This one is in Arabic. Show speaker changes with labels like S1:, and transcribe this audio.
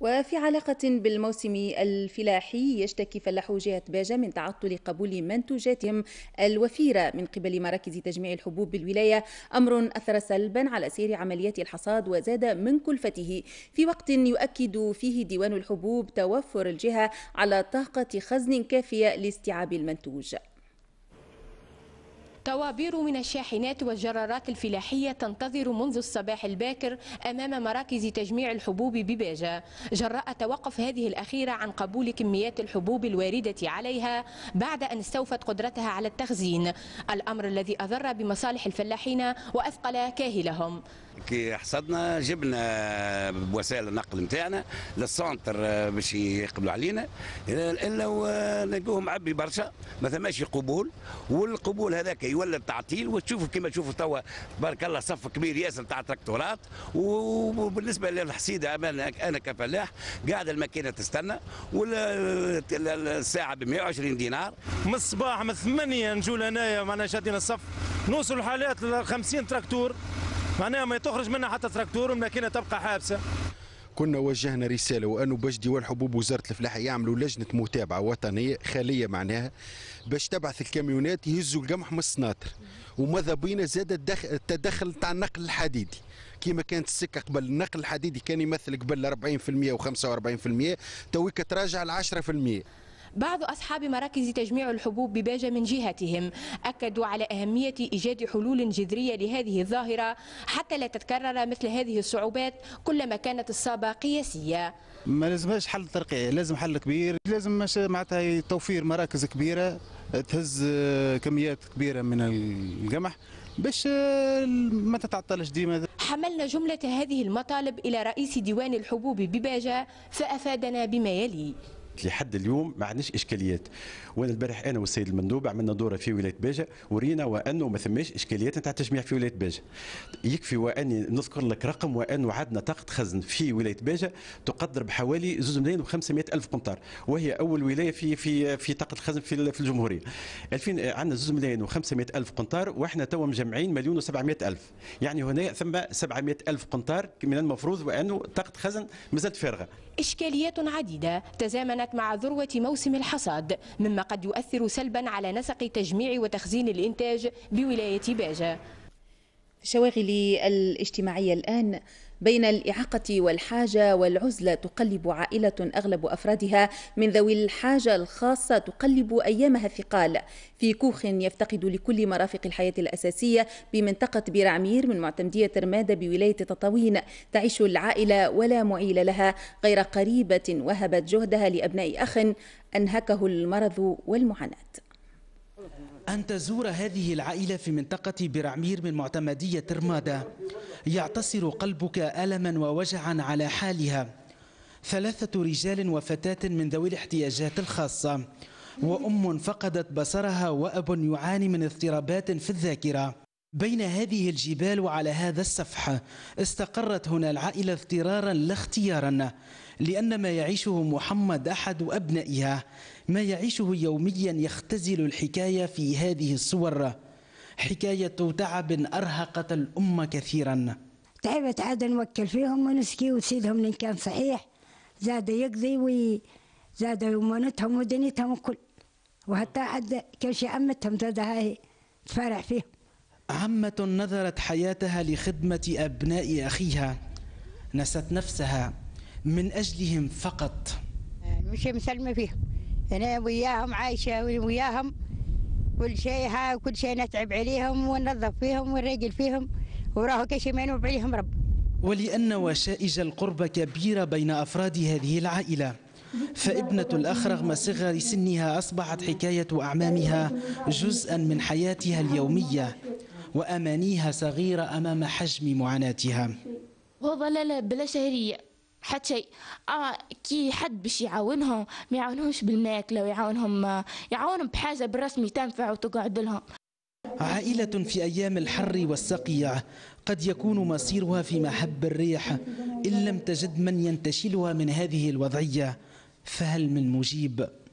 S1: وفي علاقة بالموسم الفلاحي يشتكي فلاحو جهة باجة من تعطل قبول منتوجاتهم الوفيرة من قبل مراكز تجميع الحبوب بالولاية أمر أثر سلبا على سير عمليات الحصاد وزاد من كلفته في وقت يؤكد فيه ديوان الحبوب توفر الجهة على طاقة خزن كافية لاستيعاب المنتوج
S2: طوابير من الشاحنات والجرارات الفلاحية تنتظر منذ الصباح الباكر أمام مراكز تجميع الحبوب بباجة جراء توقف هذه الأخيرة عن قبول كميات الحبوب الواردة عليها بعد أن استوفت قدرتها على التخزين الأمر الذي أضر بمصالح الفلاحين وأثقل كاهلهم
S3: كي حصدنا جبنا بوسائل النقل نتاعنا للسونتر آه، باش يقبلوا علينا الا ونلقوهم عبي برشا ما ثماش قبول والقبول هذاك يولد تعطيل وتشوفوا كما تشوفوا توا تبارك الله صف كبير ياسر تاع تراكتورات وبالنسبه للحصيده انا كفلاح قاعد الماكينه تستنى والساعه ب 120 دينار من الصباح من 8 نجول هنايا معنا شادين الصف نوصل حالات 50 تراكتور معناها ما تخرج منها حتى تراكتور والماكينه تبقى حابسه كنا وجهنا رسالة وأنه باش ديوان حبوب وزارة الفلاحة يعملوا لجنة متابعة وطنية خالية معناها باش تبعث الكاميونات يهزوا القمح من السناطر وماذا بينا زاد التدخل تاع النقل الحديدي كما كانت السكة قبل النقل الحديدي كان يمثل قبل 40% و45% تويك تراجع ل 10%
S2: بعض أصحاب مراكز تجميع الحبوب بباجة من جهتهم أكدوا على أهمية إيجاد حلول جذرية لهذه الظاهرة حتى لا تتكرر مثل هذه الصعوبات كلما كانت الصابة قياسية
S3: ما لازمهاش حل ترقيعي لازم حل كبير لازم معناتها توفير مراكز كبيرة تهز كميات كبيرة من القمح باش ما تتعطلش ديما
S2: حملنا جملة هذه المطالب إلى رئيس ديوان الحبوب بباجة فأفادنا بما يلي
S3: لحد اليوم ما عندناش اشكاليات وانا البارح انا والسيد المندوب عملنا دوره في ولايه باجه ورينا وانه ما ثماش اشكاليات نتاع التجميع في ولايه باجه يكفي واني نذكر لك رقم وانه عندنا طاقه خزن في ولايه باجه تقدر بحوالي 2 ملايين و500 الف قنطار وهي اول ولايه في في في طاقه الخزن في في الجمهوريه 2000 عندنا 2 ملايين و500 الف قنطار واحنا تو مجمعين مليون و700 الف يعني هنا ثم 700 الف قنطار من المفروض وانه طاقه خزن مازالت فارغه
S2: اشكاليات عديده تزامنت تزامنت مع ذروة موسم الحصاد مما قد يؤثر سلبا على نسق تجميع وتخزين الإنتاج بولاية باجة
S1: شواغلي الاجتماعية الآن بين الإعاقة والحاجة والعزلة تقلب عائلة أغلب أفرادها من ذوي الحاجة الخاصة تقلب أيامها الثقال في كوخ يفتقد لكل مرافق الحياة الأساسية بمنطقة بير عمير من معتمدية رمادة بولاية تطاوين تعيش العائلة ولا معيل لها غير قريبة وهبت جهدها لأبناء أخ أنهكه المرض والمعاناة
S3: أن تزور هذه العائلة في منطقة برعمير من معتمدية رمادة يعتصر قلبك ألما ووجعا على حالها ثلاثة رجال وفتاة من ذوي الاحتياجات الخاصة وأم فقدت بصرها وأب يعاني من اضطرابات في الذاكرة بين هذه الجبال وعلى هذا السفح استقرت هنا العائلة اضطرارا لا اختيارا لأن ما يعيشه محمد أحد أبنائها ما يعيشه يوميا يختزل الحكاية في هذه الصور حكاية تعب أرهقت الأمة كثيرا
S2: تعبت عاد نوكل فيهم ونسكي وسيدهم إن كان صحيح زاد يقضي وزاد أمانتهم ودنيتهم الكل وحتى عاد كل شيء أمتهم زاد هاي تفرح فيهم
S3: عمة نذرت حياتها لخدمة أبناء أخيها نست نفسها من أجلهم فقط
S2: مش مسلمة فيهم أنا وياهم عايشة وياهم كل شيء ها كل شيء نتعب عليهم وننظف فيهم ونرجل فيهم وراهو كشي ما ينوب عليهم رب
S3: ولأن وشائج القرب كبيرة بين أفراد هذه العائلة فابنة الأخ رغم صغر سنها أصبحت حكاية أعمامها جزءا من حياتها اليومية وأمانيها صغيرة أمام حجم معاناتها
S2: هو لا بلا شهرية حتى شيء آه كي حد باش يعاونهم ما يعاونهمش بالماكلة ويعاونهم يعاونهم بحاجة بالرسمي تنفع وتقعد لهم
S3: عائلة في أيام الحر والسقيع قد يكون مصيرها في محب الريح إن لم تجد من ينتشلها من هذه الوضعية فهل من مجيب؟